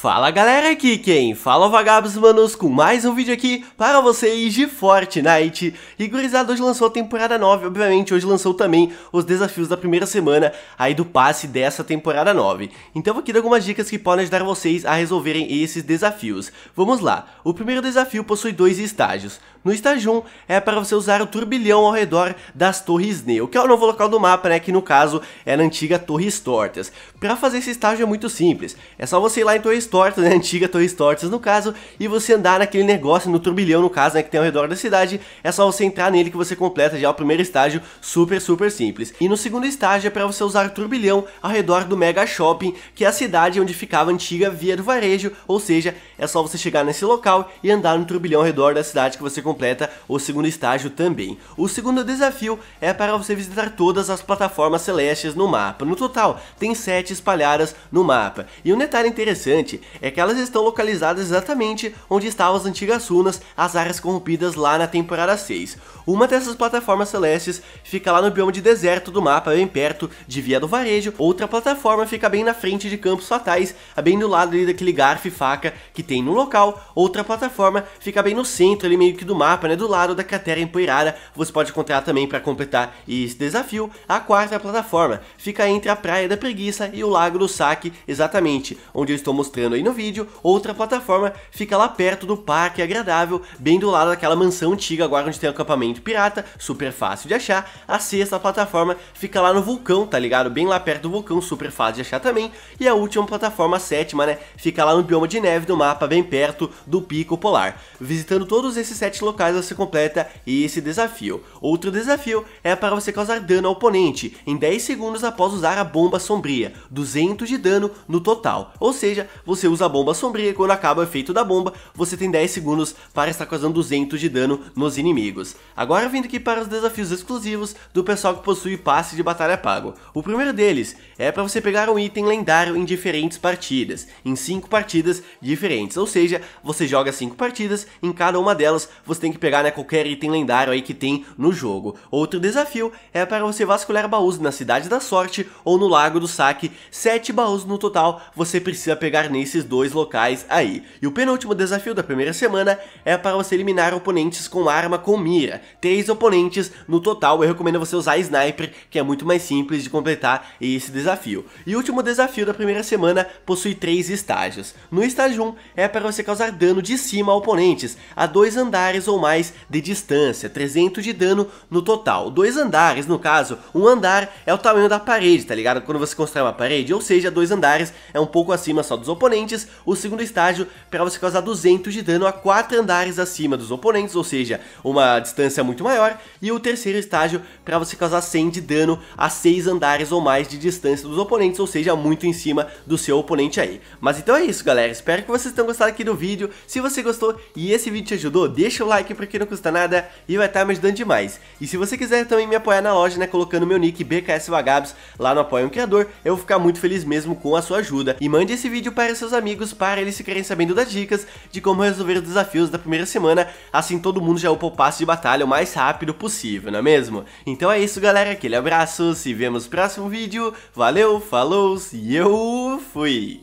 Fala galera, aqui quem fala é Vagabos Manos com mais um vídeo aqui para vocês de Fortnite E gurizada, hoje lançou a temporada 9, obviamente hoje lançou também os desafios da primeira semana aí do passe dessa temporada 9 Então vou aqui dar algumas dicas que podem ajudar vocês a resolverem esses desafios Vamos lá, o primeiro desafio possui dois estágios No estágio 1 é para você usar o turbilhão ao redor das Torres Neo, que é o novo local do mapa né, que no caso é na antiga Torres Tortas Para fazer esse estágio é muito simples, é só você ir lá em Torres Tortas, né? Antiga torre Tortas, no caso, e você andar naquele negócio, no turbilhão, no caso, né? Que tem ao redor da cidade, é só você entrar nele que você completa já o primeiro estágio, super, super simples. E no segundo estágio é para você usar o turbilhão ao redor do Mega Shopping, que é a cidade onde ficava a antiga Via do Varejo, ou seja, é só você chegar nesse local e andar no turbilhão ao redor da cidade que você completa o segundo estágio também. O segundo desafio é para você visitar todas as plataformas celestes no mapa. No total, tem sete espalhadas no mapa. E um detalhe interessante é que elas estão localizadas exatamente onde estavam as antigas runas, as áreas corrompidas lá na temporada 6. Uma dessas plataformas celestes fica lá no bioma de deserto do mapa, bem perto de Via do Varejo, outra plataforma fica bem na frente de Campos Fatais, bem do lado ali daquele garfo e faca que tem no local, outra plataforma fica bem no centro ali meio que do mapa, né, do lado da cratera empoeirada, você pode encontrar também para completar esse desafio, a quarta plataforma fica entre a Praia da Preguiça e o Lago do Saque, exatamente onde eu estou mostrando aí no vídeo, outra plataforma fica lá perto do parque agradável, bem do lado daquela mansão antiga agora onde tem o acampamento pirata, super fácil de achar. A sexta plataforma fica lá no vulcão, tá ligado? Bem lá perto do vulcão, super fácil de achar também. E a última plataforma, a sétima, né, fica lá no bioma de neve do mapa, bem perto do pico polar. Visitando todos esses sete locais você completa esse desafio. Outro desafio é para você causar dano ao oponente em 10 segundos após usar a bomba sombria, 200 de dano no total. Ou seja, você você usa a bomba sombria e quando acaba o efeito da bomba, você tem 10 segundos para estar causando 200 de dano nos inimigos. Agora vindo aqui para os desafios exclusivos do pessoal que possui passe de batalha pago. O primeiro deles é para você pegar um item lendário em diferentes partidas, em 5 partidas diferentes, ou seja, você joga 5 partidas, em cada uma delas você tem que pegar né, qualquer item lendário aí que tem no jogo. Outro desafio é para você vasculhar baús na Cidade da Sorte ou no Lago do Saque, 7 baús no total você precisa pegar nele nesses dois locais aí. E o penúltimo desafio da primeira semana é para você eliminar oponentes com arma com mira. Três oponentes no total, eu recomendo você usar Sniper, que é muito mais simples de completar esse desafio. E o último desafio da primeira semana possui três estágios. No estágio 1 um, é para você causar dano de cima a oponentes, a dois andares ou mais de distância, 300 de dano no total. Dois andares, no caso, um andar é o tamanho da parede, tá ligado? Quando você constrói uma parede, ou seja, dois andares é um pouco acima só dos oponentes oponentes, o segundo estágio para você causar 200 de dano a 4 andares acima dos oponentes, ou seja, uma distância muito maior, e o terceiro estágio para você causar 100 de dano a 6 andares ou mais de distância dos oponentes, ou seja, muito em cima do seu oponente aí. Mas então é isso galera, espero que vocês tenham gostado aqui do vídeo, se você gostou e esse vídeo te ajudou, deixa o like porque não custa nada e vai estar tá me ajudando demais. E se você quiser também me apoiar na loja, né, colocando meu nick BKS Vagabos lá no Apoia um Criador, eu vou ficar muito feliz mesmo com a sua ajuda. E mande esse vídeo para seus amigos para eles ficarem sabendo das dicas de como resolver os desafios da primeira semana, assim todo mundo já upou é o passo de batalha o mais rápido possível, não é mesmo? Então é isso galera, aquele abraço, se vemos no próximo vídeo, valeu, falou e eu fui!